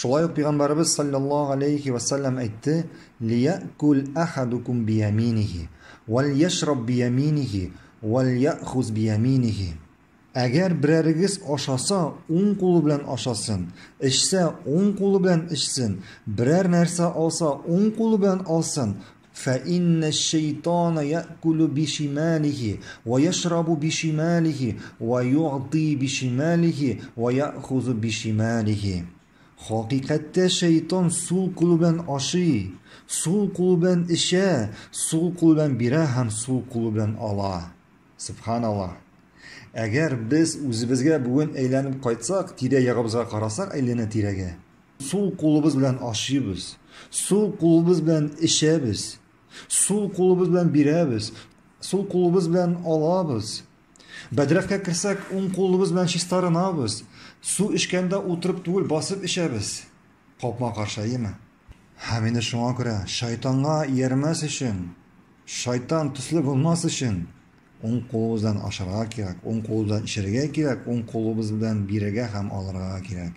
Шулай ук пайгамбарыбыз саллаллаһу алейхи ва саллям әйтте: "Лиякул ахадукум бияминихи, вал яшраб бияминихи, вал яхуз бияминихи". Әгәр берәрегез ашаса, уң кулы белән ашасын, эчсә, уң кулы белән эчсин, берәр нәрсә алса, уң кулы белән алсын, Фа инна шайтана якулу би шималихи ва яшрабу би шималихи ва юати би шималихи ва яхузу би шималихи. Хакыйкатьтә шәйтан сул кулы белән ашый, сул кулы ише, сул кулы бире бирә һәм сул кулы белән ала. Субханалла. Әгәр без үзебезгә бүген әйләнеп кайтсак, тирә ягыбызга карасак, әйләнә тирәге. Сул кулыбыз белән ашыйбыз, сул кулыбыз белән ишәбез, сул кулыбыз белән бирәбез, сул кулыбыз белән алабыз. Біз бәдірафқа кірсәк оң қолыбыз білән чистарын су ішкенде отырып түгел басып ішәбіз қопма қарша әйеме һәм инде шуңа күрә шайтанга шайтан төсле болмас үшін, оң кулыбыздан ашарга керек, оң кулыбыздан ішерге керек, оң кулыбыз белән бирергә һәм алырга